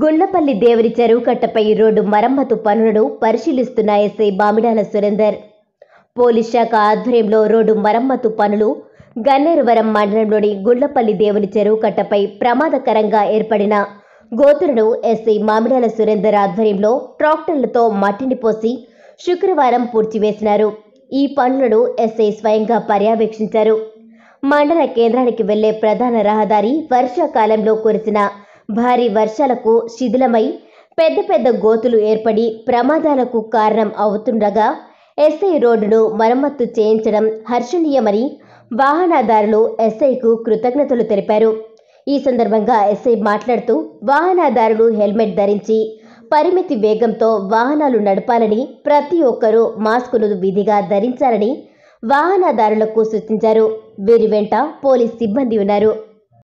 గుళ్లపల్లి దేవరి చెరువు కట్టపై రోడ్డు మరమ్మతు పనులను పరిశీలిస్తున్న ఎస్ఐ బామిడాల సురేందర్ పోలీస్ శాఖ ఆధ్వర్యంలో రోడ్డు మరమ్మతు పనులు గన్నేరువరం మండలంలోని గుళ్లపల్లి దేవుని చెరువు కట్టపై ప్రమాదకరంగా ఏర్పడిన గోతులను ఎస్ఐ మామిడాల సురేందర్ ఆధ్వర్యంలో ట్రాక్టర్లతో మట్టిని పోసి శుక్రవారం పూడ్చివేసినారు ఈ పనులను ఎస్ఐ స్వయంగా పర్యవేక్షించారు మండల కేంద్రానికి వెళ్లే ప్రధాన రహదారి వర్షాకాలంలో కురిసిన భారీ వర్షాలకు శిథిలమై పెద్ద పెద్ద గోతులు ఏర్పడి ప్రమాదాలకు కారణం అవుతుండగా ఎస్ఐ రోడ్డును మరమ్మత్తు చేయించడం హర్షణీయమని వాహనదారులు ఎస్ఐకు కృతజ్ఞతలు తెలిపారు ఈ సందర్భంగా ఎస్ఐ మాట్లాడుతూ వాహనదారులు హెల్మెట్ ధరించి పరిమితి వేగంతో వాహనాలు నడపాలని ప్రతి ఒక్కరూ మాస్కులు విధిగా ధరించాలని వాహనదారులకు సూచించారు వీరి వెంట పోలీస్ సిబ్బంది ఉన్నారు